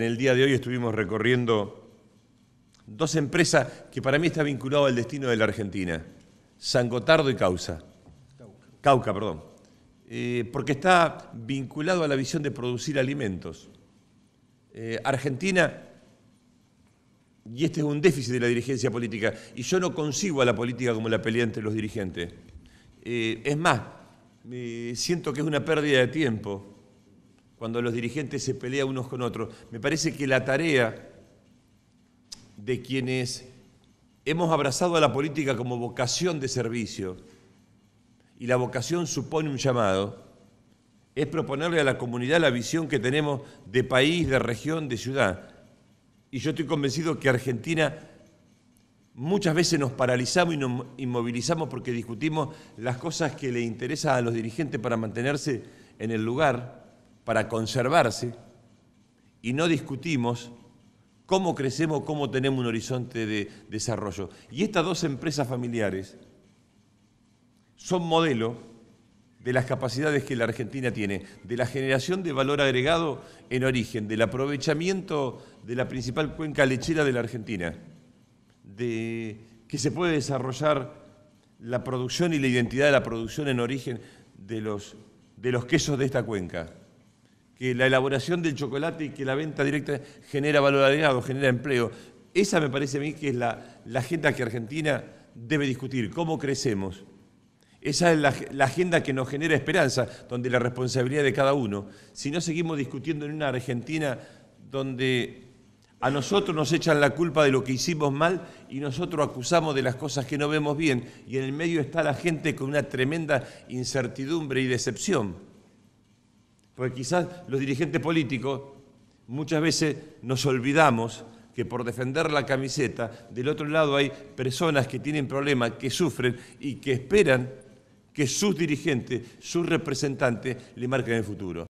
En el día de hoy estuvimos recorriendo dos empresas que para mí está vinculado al destino de la Argentina, San Gotardo y Cauca, Cauca perdón. Eh, porque está vinculado a la visión de producir alimentos. Eh, Argentina, y este es un déficit de la dirigencia política, y yo no consigo a la política como la pelea entre los dirigentes. Eh, es más, siento que es una pérdida de tiempo cuando los dirigentes se pelean unos con otros. Me parece que la tarea de quienes hemos abrazado a la política como vocación de servicio, y la vocación supone un llamado, es proponerle a la comunidad la visión que tenemos de país, de región, de ciudad. Y yo estoy convencido que Argentina muchas veces nos paralizamos y nos inmovilizamos porque discutimos las cosas que le interesan a los dirigentes para mantenerse en el lugar para conservarse y no discutimos cómo crecemos, cómo tenemos un horizonte de desarrollo. Y estas dos empresas familiares son modelo de las capacidades que la Argentina tiene, de la generación de valor agregado en origen, del aprovechamiento de la principal cuenca lechera de la Argentina, de que se puede desarrollar la producción y la identidad de la producción en origen de los, quesos de esta cuenca que la elaboración del chocolate y que la venta directa genera valor agregado, genera empleo. Esa me parece a mí que es la, agenda que Argentina debe discutir, cómo crecemos. Esa es la, la, agenda que nos genera esperanza, donde la responsabilidad de cada uno. Si no seguimos discutiendo en una Argentina donde a nosotros nos echan la culpa de lo que hicimos mal y nosotros acusamos de las cosas que no vemos bien, y en el medio está la gente con una tremenda incertidumbre y decepción. Porque quizás los dirigentes políticos muchas veces nos olvidamos que por defender la camiseta, del otro lado hay personas que tienen problemas, que sufren y que esperan que sus dirigentes, sus representantes le marquen el futuro.